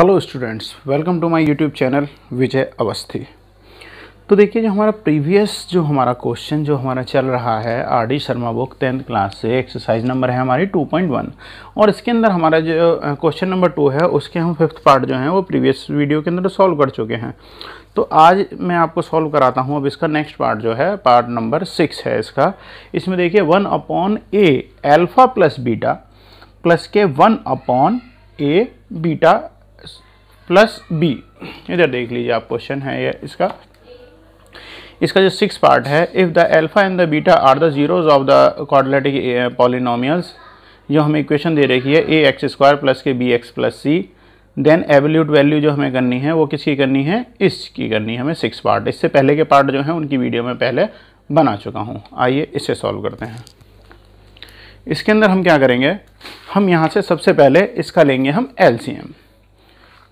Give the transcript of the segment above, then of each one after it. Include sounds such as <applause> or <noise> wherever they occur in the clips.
hello students welcome to my YouTube channel Vijay Awasthi तो देखिए जो हमारा प्रीवियस जो हमारा क्वेश्चन जो हमारा चल रहा है R D Sharma book tenth class से एक्सरसाइज नंबर है हमारी 2.1 और इसके अंदर हमारा जो क्वेश्चन नंबर टू है उसके हम फिफ्थ पार्ट जो है वो प्रीवियस वीडियो के अंदर सॉल्व तो कर चुके हैं तो आज मैं आपको सॉल्व कराता हूँ अब इसका नेक्स्ट पार्ट जो है पार्ट नंबर सिक्स है इसका इसमें देखिए one upon a alpha plus beta plus के one upon a beta plus b इधर देख लीजिए आप क्वेश्चन है ये इसका इसका जो सिक्स पार्ट है if the alpha and the beta are the zeros of the quadratic polynomials जो हमें इक्वेशन दे रखी है ए एक्स स्क्वायर प्लस के b x plus c then evaluate value जो हमें करनी है वो किसकी करनी है इसकी करनी है हमें सिक्स पार्ट इससे पहले के पार्ट जो हैं उनकी वीडियो में पहले बना चुका हूँ आइए इसे सॉल्व करते हैं इसके अंदर हम क्या करेंगे हम यहाँ से सबसे पहले इसका लेंगे हम एल सी एम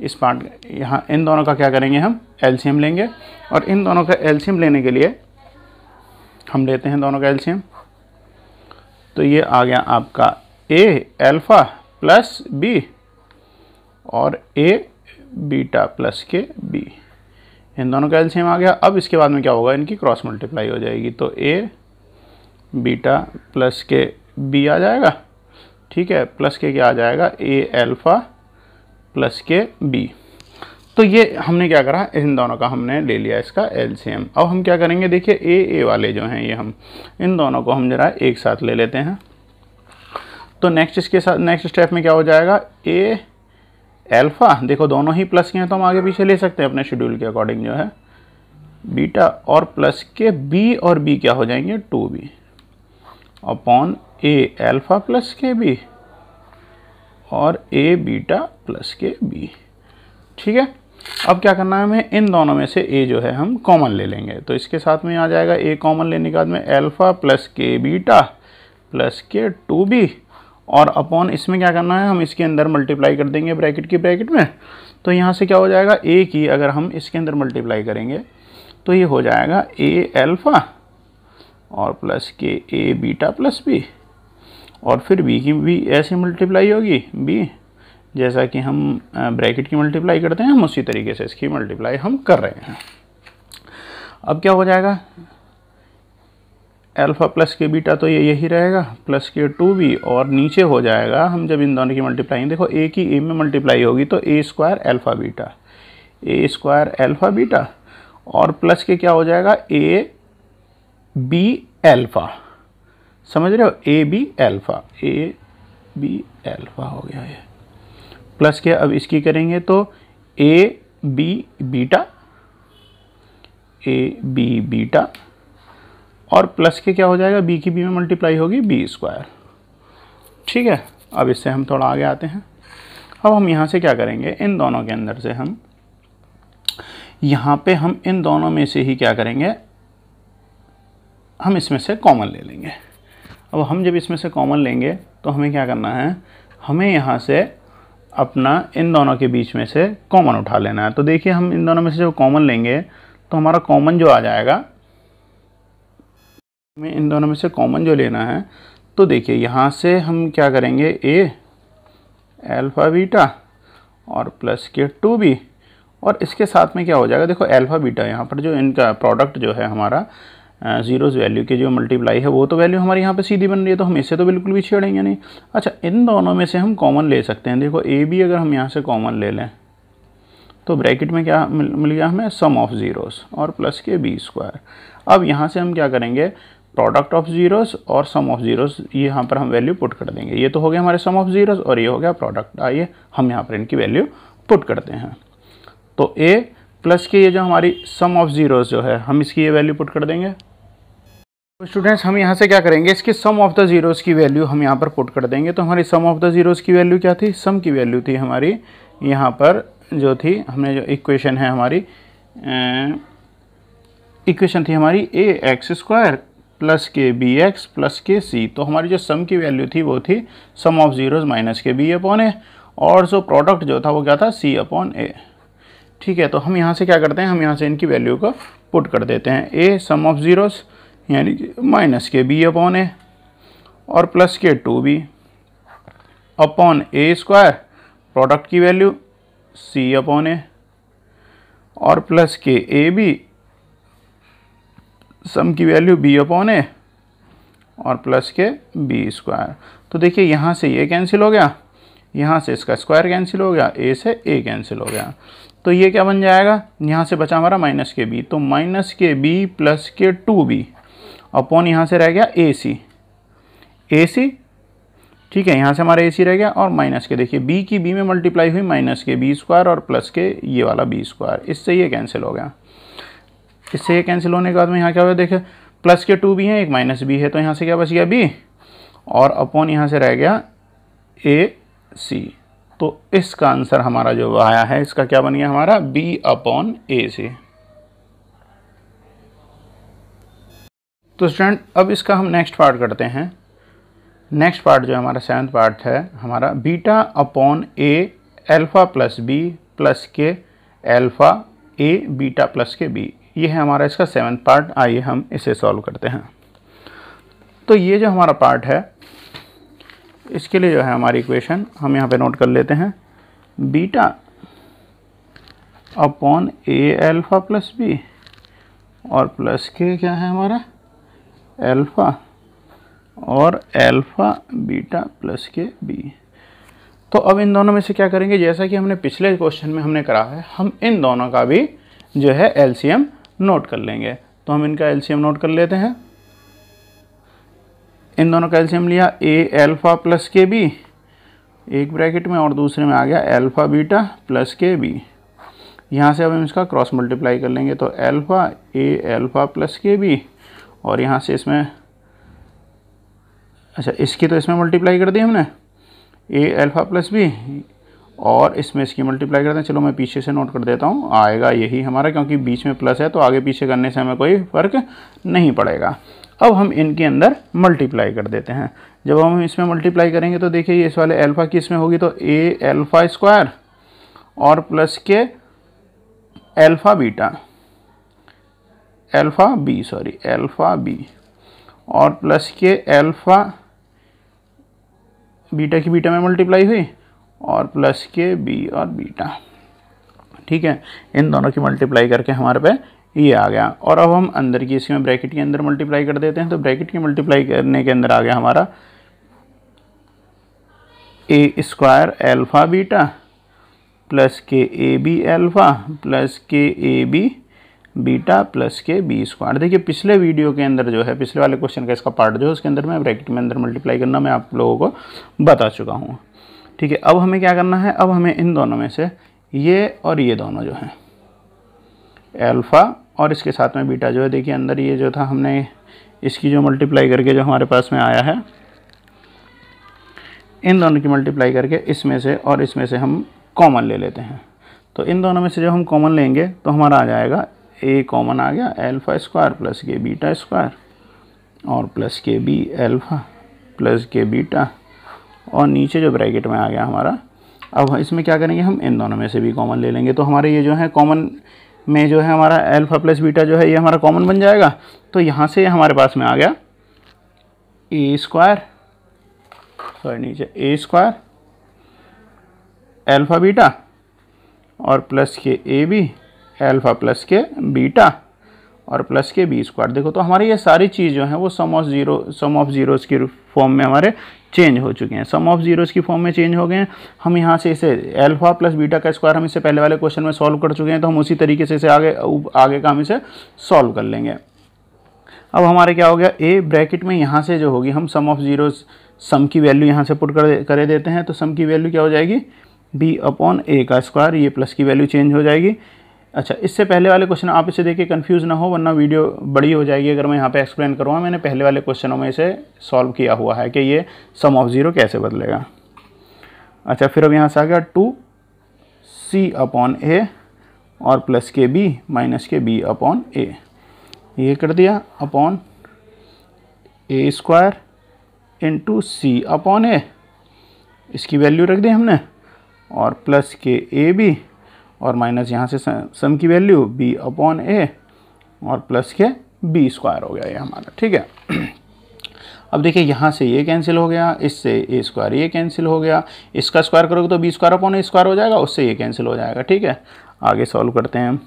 इस पार्ट यहाँ इन दोनों का क्या करेंगे हम एल्शियम लेंगे और इन दोनों का एल्शियम लेने के लिए हम लेते हैं दोनों का एल्शियम तो ये आ गया आपका ए एल्फा प्लस बी और ए बीटा प्लस के बी इन दोनों का एल्शियम आ गया अब इसके बाद में क्या होगा इनकी क्रॉस मल्टीप्लाई हो जाएगी तो ए बीटा प्लस के बी आ जाएगा ठीक है प्लस के क्या आ जाएगा ए एल्फ़ा प्लस के बी तो ये हमने क्या करा इन दोनों का हमने ले लिया इसका एम अब हम क्या करेंगे देखिए ए ए वाले जो हैं ये हम इन दोनों को हम जरा एक साथ ले लेते हैं तो नेक्स्ट इसके साथ नेक्स्ट स्टेप में क्या हो जाएगा ए एल्फ़ा देखो दोनों ही प्लस के हैं तो हम आगे पीछे ले सकते हैं अपने शेड्यूल के अकॉर्डिंग जो है बीटा और प्लस के बी और बी क्या हो जाएंगे two b upon a alpha plus के बी और ए बीटा प्लस के बी ठीक है अब क्या करना है हमें इन दोनों में से ए जो है हम कॉमन ले लेंगे तो इसके साथ में आ जाएगा ए कॉमन लेने के बाद में एल्फ़ा प्लस के बीटा प्लस के टू बी और अपॉन इसमें क्या करना है हम इसके अंदर मल्टीप्लाई कर देंगे ब्रैकेट की ब्रैकेट में तो यहाँ से क्या हो जाएगा ए की अगर हम इसके अंदर मल्टीप्लाई करेंगे तो ये हो जाएगा ए एल्फ़ा और प्लस के ए बीटा प्लस बी और फिर बी की भी ऐसे मल्टीप्लाई होगी बी जैसा कि हम ब्रैकेट की मल्टीप्लाई करते हैं हम उसी तरीके से इसकी मल्टीप्लाई हम कर रहे हैं अब क्या हो जाएगा अल्फ़ा प्लस के बीटा तो ये यही रहेगा प्लस के टू भी और नीचे हो जाएगा हम जब इन दोनों की मल्टीप्लाई देखो ए की ए में मल्टीप्लाई होगी तो a square alpha beta a square alpha beta और प्लस के क्या हो जाएगा ए बी एल्फ़ा समझ रहे हो a b alpha a b alpha हो गया ये प्लस क्या अब इसकी करेंगे तो a b beta a b beta और प्लस के क्या हो जाएगा बी की बी में मल्टीप्लाई होगी बी स्क्वायर ठीक है अब इससे हम थोड़ा आगे आते हैं अब हम यहाँ से क्या करेंगे इन दोनों के अंदर से हम यहाँ पे हम इन दोनों में से ही क्या करेंगे हम इसमें से कॉमन ले लेंगे अब हम जब इसमें से कॉमन लेंगे तो हमें क्या करना है हमें यहाँ से अपना इन दोनों के बीच में से कॉमन उठा लेना है तो देखिए हम इन दोनों में से जब कॉमन लेंगे तो हमारा कॉमन जो आ जाएगा हमें इन दोनों में से कॉमन जो लेना है तो देखिए यहाँ से हम क्या करेंगे ए एल्फ़ा बीटा और प्लस के टू बी और इसके साथ में क्या हो जाएगा देखो एल्फ़ा बीटा यहाँ पर जो इनका प्रोडक्ट जो है हमारा ज़ीरोज़ वैल्यू की जो मल्टीप्लाई है वो तो वैल्यू हमारे यहाँ पे सीधी बन रही है तो हम इससे तो बिल्कुल भी छेड़ेंगे नहीं अच्छा इन दोनों में से हम कॉमन ले सकते हैं देखो ए बी अगर हम यहाँ से कॉमन ले लें तो ब्रैकेट में क्या मिल, मिल गया हमें सम ऑफ ज़ीरोज़ और प्लस के बी स्क्वायर अब यहाँ से हम क्या करेंगे प्रोडक्ट ऑफ ज़ीरोज़ और सम ऑफ ज़ीरोज़ यहाँ पर हम वैल्यू पुट कर देंगे ये तो हो गया हमारे सम ऑफ ज़ीरोज़ और ये हो गया प्रोडक्ट आइए हम यहाँ पर इनकी वैल्यू पुट करते हैं तो ए प्लस के ये जो हमारी सम ऑफ ज़ीरोज़ जो है हम इसकी ये वैल्यू पुट कर देंगे तो स्टूडेंट्स हम यहाँ से क्या करेंगे इसके सम ऑफ द जीरोज़ की वैल्यू हम यहाँ पर पुट कर देंगे तो हमारी सम ऑफ द जीरोज़ की वैल्यू क्या थी सम की वैल्यू थी हमारी यहाँ पर जो थी हमने जो इक्वेशन है हमारी इक्वेशन अं, थी हमारी ए एक्स स्क्वायर प्लस के b x plus k c तो हमारी जो सम की वैल्यू थी वो थी सम ऑफ जीरोज़ माइनस के बी अपॉन ए और जो प्रोडक्ट जो था वो क्या था सी अपॉन ए ठीक है तो हम यहाँ से क्या करते हैं हम यहाँ से इनकी वैल्यू को पुट कर देते हैं ए सम ऑफ ज़ीरोज़ यानी कि माइनस के बी अपॉन ए और प्लस के two b upon a square product की वैल्यू सी अपॉन ए और प्लस के ए बी सम की वैल्यू बी अपॉन ए और प्लस के बी स्क्वायर तो देखिए यहाँ से ये कैंसिल हो गया यहाँ से इसका स्क्वायर कैंसिल हो गया ए से ए कैंसिल हो गया तो ये क्या बन जाएगा यहाँ से बचा हमारा माइनस के बी तो माइनस के बी प्लस के टू बी अपॉन यहाँ से रह गया ए सी ए सी ठीक है यहाँ से हमारा ए सी रह गया और माइनस के देखिए बी की बी में मल्टीप्लाई हुई माइनस के बी स्क्वायर और प्लस के ये वाला बी स्क्वायर इससे ये कैंसिल हो गया इससे ये कैंसिल होने के बाद में यहाँ क्या हो गया देखिए प्लस के टू भी हैं एक माइनस बी है तो यहाँ से क्या बच गया बी और अपॉन यहाँ से रह गया ए सी तो इसका आंसर हमारा जो आया है इसका क्या बन गया हमारा बी अपॉन ए सी तो स्टूडेंट अब इसका हम नेक्स्ट पार्ट करते हैं नेक्स्ट पार्ट जो हमारा सेवन्थ पार्ट है हमारा beta upon a alpha plus b plus के एल्फ़ा ए बीटा प्लस के बी ये है हमारा इसका सेवन्थ पार्ट आइए हम इसे सॉल्व करते हैं तो ये जो हमारा पार्ट है इसके लिए जो है हमारी इक्वेशन हम यहाँ पे नोट कर लेते हैं beta upon a alpha plus b और प्लस के क्या है हमारा अल्फ़ा और अल्फ़ा बीटा प्लस के बी तो अब इन दोनों में से क्या करेंगे जैसा कि हमने पिछले क्वेश्चन में हमने करा है हम इन दोनों का भी जो है एलसीएम नोट कर लेंगे तो हम इनका एलसीएम नोट कर लेते हैं इन दोनों का एलसीएम लिया ए अल्फ़ा प्लस के बी एक ब्रैकेट में और दूसरे में आ गया अल्फ़ा बीटा प्लस के बी यहाँ से अब हम इसका क्रॉस मल्टीप्लाई कर लेंगे तो अल्फ़ा ए अल्फ़ा प्लस के बी और यहाँ से इसमें अच्छा इसकी तो इसमें मल्टीप्लाई कर दी हमने ए अल्फ़ा प्लस बी और इसमें इसकी मल्टीप्लाई करते हैं चलो मैं पीछे से नोट कर देता हूँ आएगा यही हमारा क्योंकि बीच में प्लस है तो आगे पीछे करने से हमें कोई फ़र्क नहीं पड़ेगा अब हम इनके अंदर मल्टीप्लाई कर देते हैं जब हम इसमें मल्टीप्लाई करेंगे तो देखिए इस वाले अल्फ़ा की इसमें होगी तो ए अल्फ़ा स्क्वायर और प्लस के alpha beta alpha b sorry alpha b और प्लस के अल्फ़ा बीटा की बीटा में मल्टीप्लाई हुई और प्लस के बी और बीटा ठीक है इन दोनों की मल्टीप्लाई करके हमारे पे ये आ गया और अब हम अंदर की इसमें ब्रैकेट के अंदर मल्टीप्लाई कर देते हैं तो ब्रैकेट की मल्टीप्लाई करने के अंदर आ गया हमारा a square alpha beta plus के ए बी एल्फ़ा प्लस के ए बी बीटा प्लस के बी स्क्वायर देखिए पिछले वीडियो के अंदर जो है पिछले वाले क्वेश्चन का इसका पार्ट जो है उसके अंदर मैं ब्रैकेट में अंदर मल्टीप्लाई करना मैं आप लोगों को बता चुका हूँ ठीक है अब हमें क्या करना है अब हमें इन दोनों में से ये और ये दोनों जो हैं एल्फ़ा और इसके साथ में बीटा जो है देखिए अंदर ये जो था हमने इसकी जो मल्टीप्लाई करके जो हमारे पास में आया है इन दोनों की मल्टीप्लाई करके इसमें से और इसमें से हम कॉमन ले लेते हैं तो इन दोनों में से जो हम कॉमन लेंगे तो हमारा आ जाएगा ए कॉमन आ गया एल्फ़ा स्क्वायर प्लस के बीटा स्क्वायर और प्लस के बी एल्फ़ा प्लस के बीटा और नीचे जो ब्रैकेट में आ गया हमारा अब इसमें क्या करेंगे हम इन दोनों में से भी कॉमन ले लेंगे तो हमारे ये जो है कॉमन में जो है हमारा एल्फ़ा प्लस बीटा जो है ये हमारा कॉमन बन जाएगा तो यहाँ से हमारे पास में आ गया ए स्क्वायर सॉरी नीचे ए स्क्वायर एल्फ़ा बीटा और प्लस के ए बी अल्फ़ा प्लस के बीटा और प्लस के बी स्क्वायर देखो तो हमारे ये सारी चीज़ जो है वो sum of zero sum of zeros की फॉर्म में हमारे चेंज हो चुके हैं सम ऑफ जीरोज़ की फॉर्म में चेंज हो गए हैं हम यहाँ से इसे एल्फा प्लस बीटा का स्क्वायर हम इसे पहले वाले क्वेश्चन में सॉल्व कर चुके हैं तो हम उसी तरीके से इसे आगे आगे का हम इसे सॉल्व कर लेंगे अब हमारे क्या हो गया ए ब्रैकेट में यहाँ से जो होगी हम सम ऑफ जीरो सम की वैल्यू यहाँ से पुट कर करे देते हैं तो सम की वैल्यू क्या हो जाएगी बी अपॉन ए का स्क्वायर ये प्लस की वैल्यू चेंज हो जाएगी अच्छा इससे पहले वाले क्वेश्चन आप इसे देखिए कंफ्यूज ना हो वरना वीडियो बड़ी हो जाएगी अगर मैं यहाँ पे एक्सप्लेन करूँगा मैंने पहले वाले क्वेश्चनों में इसे सॉल्व किया हुआ है कि ये सम ऑफ ज़ीरो कैसे बदलेगा अच्छा फिर अब यहाँ से आ गया टू सी अपॉन ए और प्लस के बी माइनस के बी अपॉन ए ये कर दिया upon a square into c upon a इसकी वैल्यू रख दी हमने और प्लस के ए बी और माइनस यहाँ से सम की वैल्यू बी अपॉन ए और प्लस के बी स्क्वायर हो गया ये हमारा ठीक है <clears throat> अब देखिए यहाँ से ये कैंसिल हो गया इससे ए स्क्वायर ये कैंसिल हो गया इसका स्क्वायर करोगे तो b square upon a square हो जाएगा उससे ये कैंसिल हो जाएगा ठीक है आगे सॉल्व करते हैं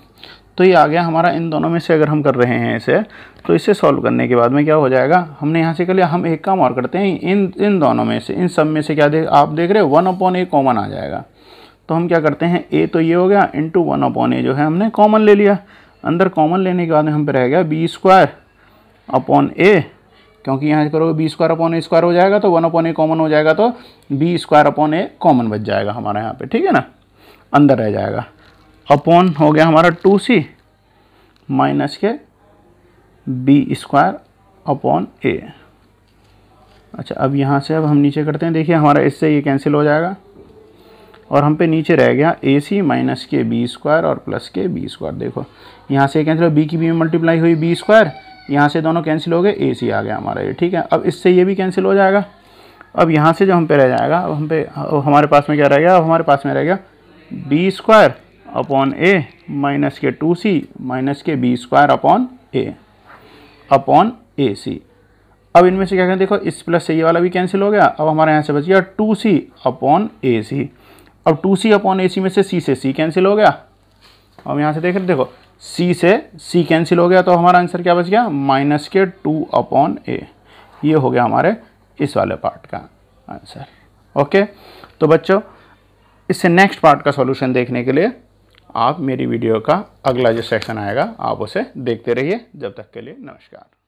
तो ये आ गया हमारा इन दोनों में से अगर हम कर रहे हैं इसे तो इसे सॉल्व करने के बाद में क्या हो जाएगा हमने यहाँ से कर लिया हम एक काम और करते हैं इन इन दोनों में से इन सब में से क्या देख आप देख रहे हो वन अपॉन ए कॉमन आ जाएगा तो हम क्या करते हैं ए तो ये हो गया इंटू वन अपॉन ए जो है हमने कॉमन ले लिया अंदर कॉमन लेने के बाद में हम पे रह गया बी स्क्वायर अपॉन ए क्योंकि यहाँ करोगे b square upon a square हो जाएगा तो वन अपॉन ए कॉमन हो जाएगा तो b square upon a common बच जाएगा हमारे यहाँ पे ठीक है ना अंदर रह जाएगा अपॉन हो गया हमारा टू सी माइनस के बी स्क्वायर अपॉन ए अच्छा अब यहाँ से अब हम नीचे करते हैं देखिए हमारा इससे ये कैंसिल हो जाएगा और हम पे नीचे रह गया ए सी माइनस के बी स्क्वायर और प्लस के बी स्क्वायर देखो यहाँ से कैंसिल हो बी की बी में मल्टीप्लाई हुई बी स्क्वायर यहाँ से दोनों कैंसिल हो गए ए सी आ गया हमारा ये ठीक है अब इससे ये भी कैंसिल हो जाएगा अब यहाँ से जो हम पे रह जाएगा अब हम पे हमारे पास में क्या रह गया अब हमारे पास में रह गया b square upon a minus के टू सी माइनस के b square upon a upon a c अब इनमें से क्या करें देखो इस प्लस से ये वाला भी कैंसिल हो गया अब हमारे यहाँ से बच गया to C upon a c अब टू सी अपॉन ए सी में से सी से सी कैंसिल हो गया अब यहाँ से देख रहे देखो सी से सी कैंसिल हो गया तो हमारा आंसर क्या बच गया माइनस के टू अपॉन ए ये हो गया हमारे इस वाले पार्ट का आंसर ओके तो बच्चों इससे नेक्स्ट पार्ट का सॉल्यूशन देखने के लिए आप मेरी वीडियो का अगला जो सेक्शन आएगा आप उसे देखते रहिए जब तक के लिए नमस्कार